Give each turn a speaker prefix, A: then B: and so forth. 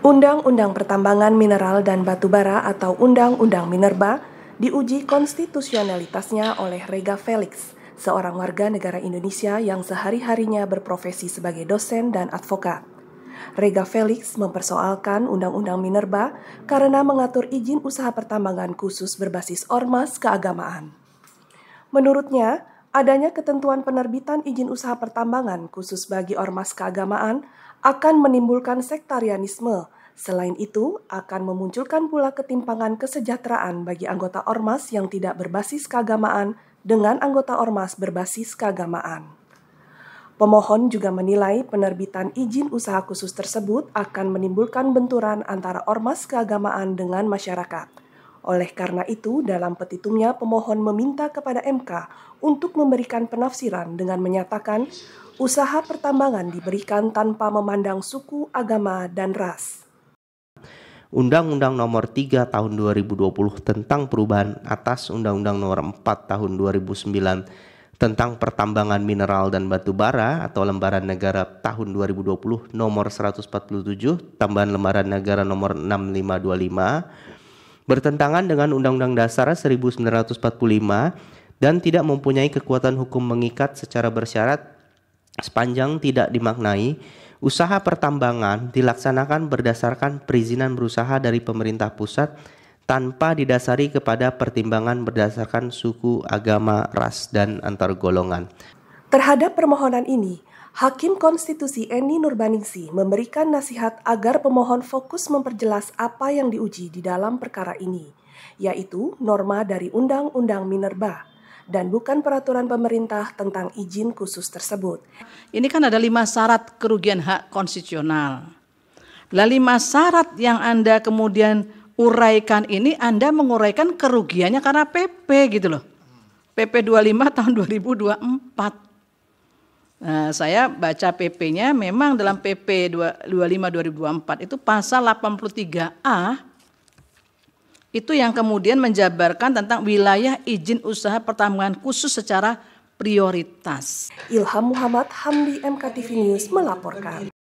A: Undang-Undang Pertambangan Mineral dan Batubara atau Undang-Undang Minerba diuji konstitusionalitasnya oleh Rega Felix, seorang warga negara Indonesia yang sehari-harinya berprofesi sebagai dosen dan advokat. Rega Felix mempersoalkan Undang-Undang Minerba karena mengatur izin usaha pertambangan khusus berbasis ormas keagamaan. Menurutnya, adanya ketentuan penerbitan izin usaha pertambangan khusus bagi ormas keagamaan akan menimbulkan sektarianisme. Selain itu, akan memunculkan pula ketimpangan kesejahteraan bagi anggota ormas yang tidak berbasis keagamaan dengan anggota ormas berbasis keagamaan. Pemohon juga menilai penerbitan izin usaha khusus tersebut akan menimbulkan benturan antara ormas keagamaan dengan masyarakat. Oleh karena itu, dalam petitumnya pemohon meminta kepada MK untuk memberikan penafsiran dengan menyatakan usaha pertambangan diberikan tanpa memandang suku, agama, dan ras.
B: Undang-Undang Nomor 3 Tahun 2020 tentang perubahan atas Undang-Undang Nomor 4 Tahun 2009 tentang pertambangan mineral dan batu bara atau lembaran negara tahun 2020 nomor 147 tambahan lembaran negara nomor 6525 bertentangan dengan Undang-Undang Dasar 1945 dan tidak mempunyai kekuatan hukum mengikat secara bersyarat sepanjang tidak dimaknai usaha pertambangan dilaksanakan berdasarkan perizinan berusaha dari pemerintah pusat tanpa didasari kepada pertimbangan berdasarkan suku, agama, ras, dan antar golongan.
A: Terhadap permohonan ini, Hakim Konstitusi Eni Nurbaningsih memberikan nasihat agar pemohon fokus memperjelas apa yang diuji di dalam perkara ini, yaitu norma dari Undang-Undang Minerba dan bukan peraturan pemerintah tentang izin
C: khusus tersebut. Ini kan ada lima syarat kerugian hak konstitusional. Lalu lima syarat yang Anda kemudian uraikan ini Anda menguraikan kerugiannya karena PP gitu loh. PP 25 tahun 2024 Nah, saya baca PP-nya memang dalam PP 25 2024 itu pasal 83A itu yang kemudian menjabarkan tentang wilayah izin usaha pertambangan khusus secara prioritas. Ilham Muhammad Hamdi MKTV News melaporkan.